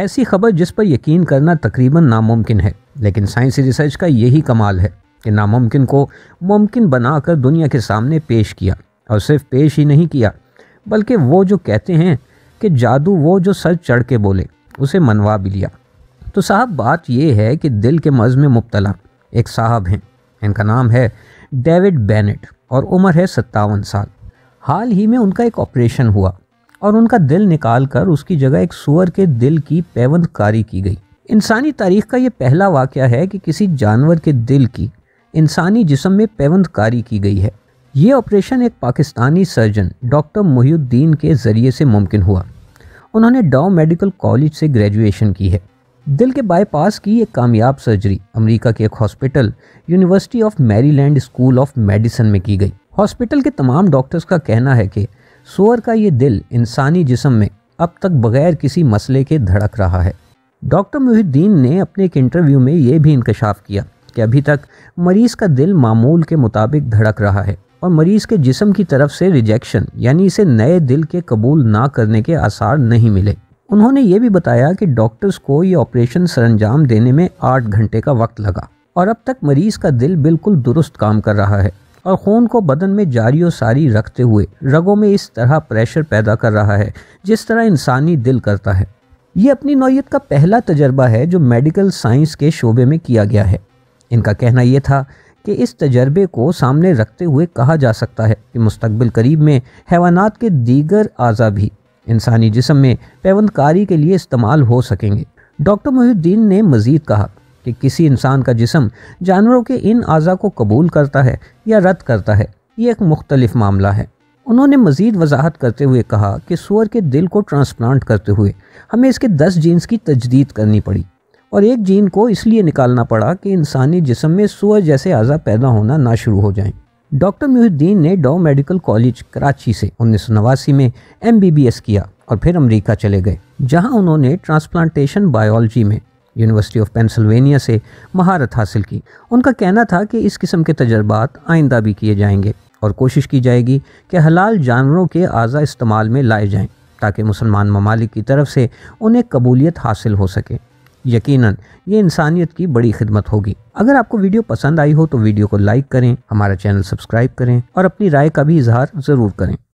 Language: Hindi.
ऐसी खबर जिस पर यकीन करना तकरीबन नामुमकिन है लेकिन साइंसी रिसर्च का यही कमाल है कि नामुमकिन को मुमकिन बनाकर दुनिया के सामने पेश किया और सिर्फ पेश ही नहीं किया बल्कि वो जो कहते हैं कि जादू वो जो सर चढ़ के बोले उसे मनवा भी लिया तो साहब बात यह है कि दिल के मर्ज में मुबतला एक साहब हैं इनका नाम है डेविड बैनट और उम्र है सत्तावन साल हाल ही में उनका एक ऑपरेशन हुआ और उनका दिल निकाल कर उसकी जगह एक सुअर के दिल की कारी की गई इंसानी तारीख का यह पहला वाक़ है कि किसी जानवर के दिल की इंसानी जिसम में कारी की गई है ये ऑपरेशन एक पाकिस्तानी सर्जन डॉक्टर मोहुद्दीन के ज़रिए से मुमकिन हुआ उन्होंने डाओ मेडिकल कॉलेज से ग्रेजुएशन की है दिल के बाईपास की एक कामयाब सर्जरी अमेरिका के एक hospital University of Maryland School of Medicine में की गई हॉस्पिटल के तमाम डॉक्टर्स का कहना है कि सुअर का ये दिल इंसानी जिसम में अब तक बगैर किसी मसले के धड़क रहा है डॉक्टर मुहिद्दीन ने अपने एक इंटरव्यू में ये भी इंकशाफ किया कि अभी तक मरीज़ का दिल मामूल के मुताबिक धड़क रहा है और मरीज़ के जिसम की तरफ से रिजेक्शन यानी इसे नए दिल के कबूल ना करने के आसार नहीं मिले उन्होंने ये भी बताया कि डॉक्टर्स को ये ऑपरेशन सरंजाम देने में आठ घंटे का वक्त लगा और अब तक मरीज़ का दिल बिल्कुल दुरुस्त काम कर रहा है और खून को बदन में जारी और सारी रखते हुए रगों में इस तरह प्रेशर पैदा कर रहा है जिस तरह इंसानी दिल करता है ये अपनी नौीयत का पहला तजर्बा है जो मेडिकल साइंस के शोबे में किया गया है इनका कहना यह था कि इस तजर्बे को सामने रखते हुए कहा जा सकता है कि मुस्तबिल करीब में हैवानात के दीगर अज़ा भी इंसानी जिसम में पैवंदकारी के लिए इस्तेमाल हो सकेंगे डॉक्टर मोहुद्दीन ने मज़ीद कहा कि किसी इंसान का जिसम जानवरों के इन अज़ा को कबूल करता है या रद्द करता है ये एक मुख्तलिफ मामला है उन्होंने मज़ीद वजाहत करते हुए कहा कि सूअर के दिल को ट्रांसप्लांट करते हुए हमें इसके दस जीन्स की तजदीद करनी पड़ी और एक जीन को इसलिए निकालना पड़ा कि इंसानी जिसम में सूअर जैसे अज़ा पैदा होना ना शुरू हो जाएं। डॉक्टर मुहिद्दीन ने डॉ मेडिकल कॉलेज कराची से उन्नीस में एम किया और फिर अमरीका चले गए जहाँ उन्होंने ट्रांसप्लांटेशन बायोलॉजी में यूनिवर्सिटी ऑफ पेंसिल्वेनिया से महारत हासिल की उनका कहना था कि इस किस्म के तजर्बात आइंदा भी किए जाएंगे और कोशिश की जाएगी कि हलाल जानवरों के अज़ा इस्तेमाल में लाए जाएँ ताकि मुसलमान ममालिक की तरफ से उन्हें कबूलियत हासिल हो सके यकीनन ये इंसानियत की बड़ी खिदमत होगी अगर आपको वीडियो पसंद आई हो तो वीडियो को लाइक करें हमारा चैनल सब्सक्राइब करें और अपनी राय का भी इजहार ज़रूर करें